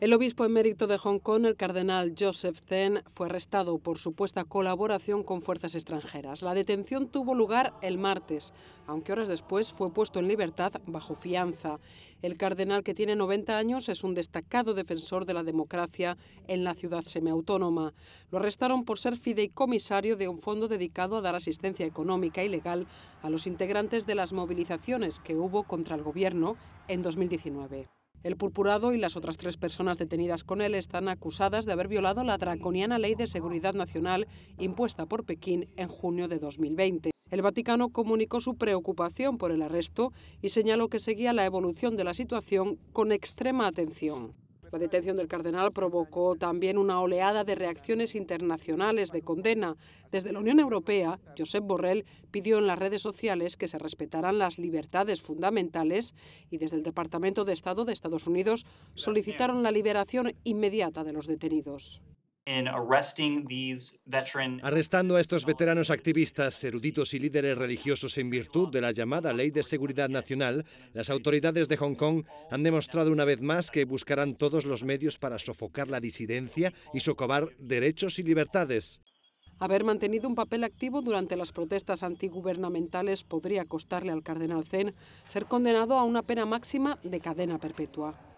El obispo emérito de Hong Kong, el cardenal Joseph Zen, fue arrestado por supuesta colaboración con fuerzas extranjeras. La detención tuvo lugar el martes, aunque horas después fue puesto en libertad bajo fianza. El cardenal, que tiene 90 años, es un destacado defensor de la democracia en la ciudad semiautónoma. Lo arrestaron por ser fideicomisario de un fondo dedicado a dar asistencia económica y legal a los integrantes de las movilizaciones que hubo contra el gobierno en 2019. El purpurado y las otras tres personas detenidas con él están acusadas de haber violado la draconiana ley de seguridad nacional impuesta por Pekín en junio de 2020. El Vaticano comunicó su preocupación por el arresto y señaló que seguía la evolución de la situación con extrema atención. La detención del cardenal provocó también una oleada de reacciones internacionales de condena. Desde la Unión Europea, Josep Borrell pidió en las redes sociales que se respetaran las libertades fundamentales y desde el Departamento de Estado de Estados Unidos solicitaron la liberación inmediata de los detenidos. Arrestando a estos veteranos activistas, eruditos y líderes religiosos en virtud de la llamada Ley de Seguridad Nacional, las autoridades de Hong Kong han demostrado una vez más que buscarán todos los medios para sofocar la disidencia y socavar derechos y libertades. Haber mantenido un papel activo durante las protestas antigubernamentales podría costarle al cardenal Zen ser condenado a una pena máxima de cadena perpetua.